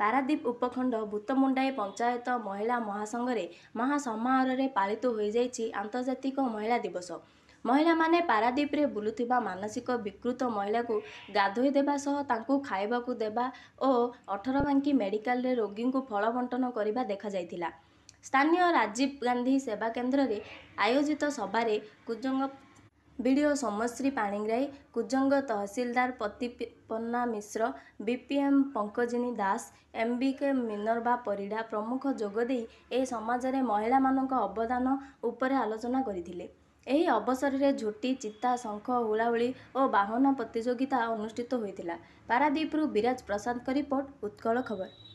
ପାରାଦ୍ୱୀପ ଉପଖଣ୍ଡ ଭୂତମୁଣ୍ଡାଇ ପଞ୍ଚାୟତ ମହିଳା ମହାସଂଘରେ ମହାସମାରୋହରେ ପାଳିତ ହୋଇଯାଇଛି ଆନ୍ତର୍ଜାତିକ ମହିଳା ଦିବସ ମହିଳାମାନେ ପାରାଦୀପରେ ବୁଲୁଥିବା ମାନସିକ ବିକୃତ ମହିଳାକୁ ଗାଧୋଇ ଦେବା ସହ ତାଙ୍କୁ ଖାଇବାକୁ ଦେବା ଓ ଅଠର ଭାଙ୍କି ମେଡିକାଲରେ ରୋଗୀଙ୍କୁ ଫଳ ବଣ୍ଟନ କରିବା ଦେଖାଯାଇଥିଲା ସ୍ଥାନୀୟ ରାଜୀବ ଗାନ୍ଧୀ ସେବା କେନ୍ଦ୍ରରେ ଆୟୋଜିତ ସଭାରେ କୁଜଙ୍ଗ ବିଡ଼ିଓ ସମଶ୍ରୀ ପାଣିଗ୍ରାହୀ କୁଜଙ୍ଗ ତହସିଲଦାର ପ୍ରତିପନ୍ନା ମିଶ୍ର ବିପିଏମ୍ ପଙ୍କଜିନୀ ଦାସ ଏମ୍ବିକେ ମିନର୍ବା ପରିଡ଼ା ପ୍ରମୁଖ ଯୋଗଦେଇ ଏ ସମାଜରେ ମହିଳାମାନଙ୍କ ଅବଦାନ ଉପରେ ଆଲୋଚନା କରିଥିଲେ ଏହି ଅବସରରେ ଝୋଟି ଚିତା ଶଙ୍ଖ ହୁଳାହୁଳି ଓ ବାହନ ପ୍ରତିଯୋଗିତା ଅନୁଷ୍ଠିତ ହୋଇଥିଲା ପାରାଦ୍ୱୀପରୁ ବିରାଜ ପ୍ରସାଦଙ୍କ ରିପୋର୍ଟ ଉତ୍କଳ ଖବର